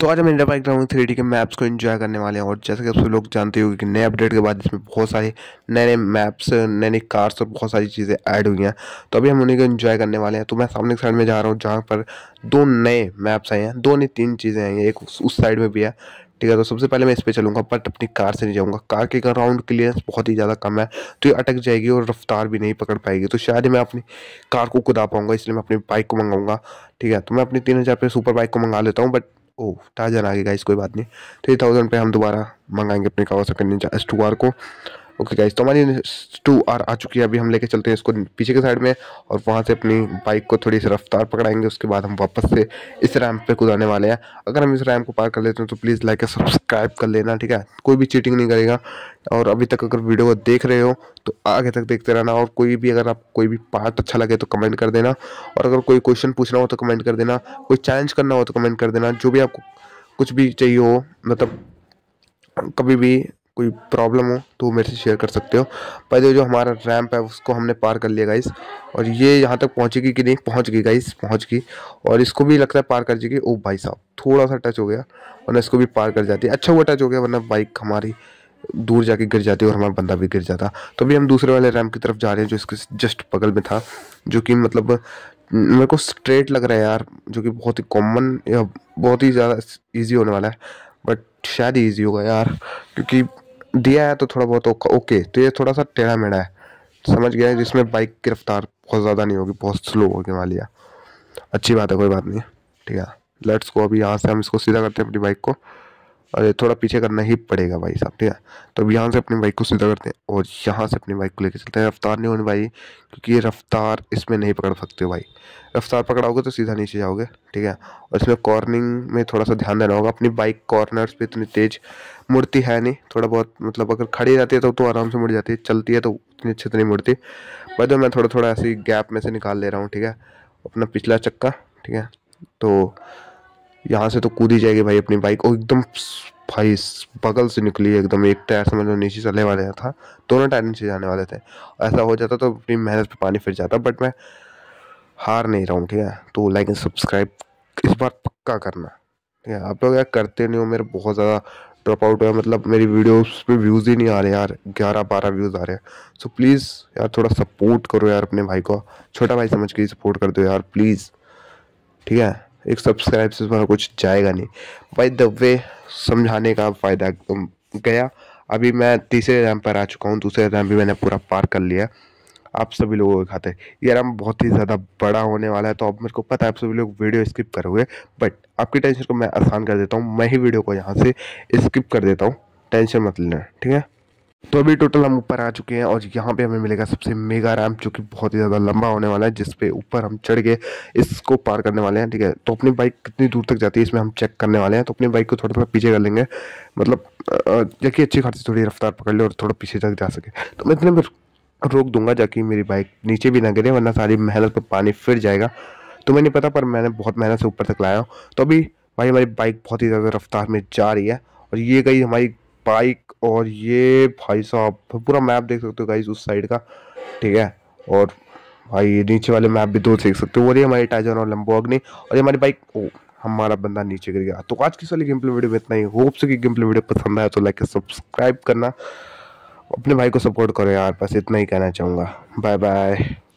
तो आज हम इंडिया बाइक राउंड थ्री के मैप्स को एंजॉय करने वाले हैं और जैसे कि आप सब लोग जानते हो कि नए अपडेट के बाद इसमें बहुत सारे नए नए मैप्स नए नए कार्स और बहुत सारी चीज़ें ऐड हुई हैं तो अभी हम उन्हीं को इन्जॉय करने वाले हैं तो मैं सामने साइड में जा रहा हूँ जहाँ पर दो नए मैप्स आए हैं दो नहीं तीन चीज़ें आई हैं एक उस साइड में भी है ठीक है तो सबसे पहले मैं इस पर चलूँगा बट अपनी कार से नहीं जाऊँगा कार के का राउंड क्लियरेंस बहुत ही ज़्यादा कम है तो ये अटक जाएगी और रफ्तार भी नहीं पकड़ पाएगी तो शायद मैं अपनी कार को कुदा पाऊँगा इसलिए मैं अपनी बाइक को मंगाऊँगा ठीक है तो मैं अपनी तीन हज़ार रुपये सुपर बाइक को मंगा लेता हूँ बट ओ टाजर आ गया इस कोई बात नहीं थ्री थाउजेंड पर हम दोबारा मंगाएंगे अपने कवासा करने एस टू आर को ओके गाइस तो हमारी टू आर आ चुकी है अभी हम लेके चलते हैं इसको पीछे के साइड में और वहाँ से अपनी बाइक को थोड़ी सी रफ्तार पकड़ाएंगे उसके बाद हम वापस से इस रैम्प पे कुदाने वाले हैं अगर हम इस रैम्प को पार कर लेते हैं तो प्लीज़ लाइक और सब्सक्राइब कर लेना ठीक है कोई भी चीटिंग नहीं करेगा और अभी तक अगर वीडियो देख रहे हो तो आगे तक देखते रहना और कोई भी अगर आप कोई भी पार्ट अच्छा लगे तो कमेंट कर देना और अगर कोई क्वेश्चन पूछना हो तो कमेंट कर देना कोई चैलेंज करना हो तो कमेंट कर देना जो भी आपको कुछ भी चाहिए हो मतलब कभी भी कोई प्रॉब्लम हो तो मेरे से शेयर कर सकते हो पहले जो हमारा रैम्प है उसको हमने पार कर लिया गाइस और ये यहाँ तक पहुँचेगी कि नहीं पहुँच गई गाइस पहुँच गई और इसको भी लगता है पार कर जाएगी ओ भाई साहब थोड़ा सा टच हो गया वरना इसको भी पार कर जाती अच्छा हुआ टच हो गया वरना बाइक हमारी दूर जाके गिर जाती और हमारा बंदा भी गिर जाता तो अभी हम दूसरे वाले रैम की तरफ जा रहे हैं जो इसके जस्ट बगल में था जो कि मतलब मेरे को स्ट्रेट लग रहा है यार जो कि बहुत ही कॉमन या बहुत ही ज़्यादा ईजी होने वाला है बट शायद ही ईजी होगा यार क्योंकि दिया है तो थोड़ा बहुत ओके तो ये थोड़ा सा टेढ़ा मेढ़ा है समझ गया है जिसमें बाइक की रफ्तार बहुत ज़्यादा नहीं होगी बहुत स्लो होगी मान लिया अच्छी बात है कोई बात नहीं ठीक है लेट्स को अभी यहाँ से हम इसको सीधा करते हैं अपनी बाइक को अरे थोड़ा पीछे करना ही पड़ेगा भाई साहब ठीक है तो अब यहाँ से अपनी बाइक को सीधा करते हैं और यहाँ से अपनी बाइक को लेकर चलते हैं रफ्तार नहीं होनी भाई क्योंकि ये रफ्तार इसमें नहीं पकड़ सकते हो भाई रफ्तार पकड़ाओगे तो सीधा नीचे जाओगे ठीक है और इसमें कॉर्निंग में थोड़ा सा ध्यान देना होगा अपनी बाइक कॉर्नर्स पर इतनी तेज़ मुड़ती है नहीं थोड़ा बहुत मतलब अगर खड़ी रहती है तो तो आराम से मुड़ जाती है चलती है तो उतनी अच्छे से नहीं मुड़ती बाद मैं थोड़ा थोड़ा ऐसी गैप में से निकाल ले रहा हूँ ठीक है अपना पिछला चक्का ठीक है तो यहाँ से तो कूद ही जाएगी भाई अपनी बाइक और एकदम भाई बगल से निकली एकदम एक टायर समझ मतलब लो नीचे चलने वाला था दोनों टायर नीचे जाने वाले थे ऐसा हो जाता तो अपनी मेहनत पे पानी फिर जाता बट मैं हार नहीं रहा हूँ ठीक है तो लाइक एंड सब्सक्राइब इस बार पक्का करना ठीक है आप लोग यार करते नहीं हो मेरे बहुत ज़्यादा ड्रॉप आउट हुआ मतलब मेरी वीडियोस पे व्यूज़ ही नहीं आ रहे यार ग्यारह बारह व्यूज़ आ रहे हैं सो प्लीज़ यार थोड़ा सपोर्ट करो यार अपने भाई को छोटा भाई समझ के सपोर्ट कर दो यार प्लीज़ ठीक है एक सब्सक्राइब से तुम्हारा कुछ जाएगा नहीं भाई द वे समझाने का फ़ायदा गया अभी मैं तीसरे रैम पर आ चुका हूँ दूसरे रैम भी मैंने पूरा पार कर लिया आप सभी लोगों के खाते ये रैम बहुत ही ज़्यादा बड़ा होने वाला है तो अब मेरे को पता है आप सभी लोग वीडियो स्किप करोगे बट आपकी टेंशन को मैं आसान कर देता हूँ मैं ही वीडियो को यहाँ से स्किप कर देता हूँ टेंशन मत लेना ठीक है तो अभी टोटल हम ऊपर आ चुके हैं और यहाँ पे हमें मिलेगा सबसे मेगा रैम जो कि बहुत ही ज़्यादा लंबा होने वाला है जिसपे ऊपर हम चढ़ के इसको पार करने वाले हैं ठीक है तो अपनी बाइक कितनी दूर तक जाती है इसमें हम चेक करने वाले हैं तो अपनी बाइक को थोड़ा थोड़ा पीछे कर लेंगे मतलब जबकि अच्छी खासी थोड़ी रफ्तार पकड़ ले और थोड़ा पीछे तक जा सके तो मैं इतने रोक दूंगा जबकि मेरी बाइक नीचे भी ना गिरे वरना सारी मेहनत पर पानी फिर जाएगा तो मैं नहीं पता पर मैंने बहुत मेहनत से ऊपर तक लाया हूँ तो अभी भाई हमारी बाइक बहुत ही ज़्यादा रफ्तार में जा रही है और ये गई हमारी बाइक और ये भाई साहब पूरा मैप देख सकते हो गाइज उस साइड का ठीक है और भाई नीचे वाले मैप भी दो देख सकते हो और ये हमारी टाइजन और लंबो अग्नि और ये हमारी बाइक ओ हमारा बंदा नीचे गिर गया तो आज की वाली गेम प्ले वीडियो में इतना ही होप से कि गेम प्ले वीडियो पसंद आया तो लाइक सब्सक्राइब करना अपने भाई को सपोर्ट करो यार बस इतना ही कहना चाहूँगा बाय बाय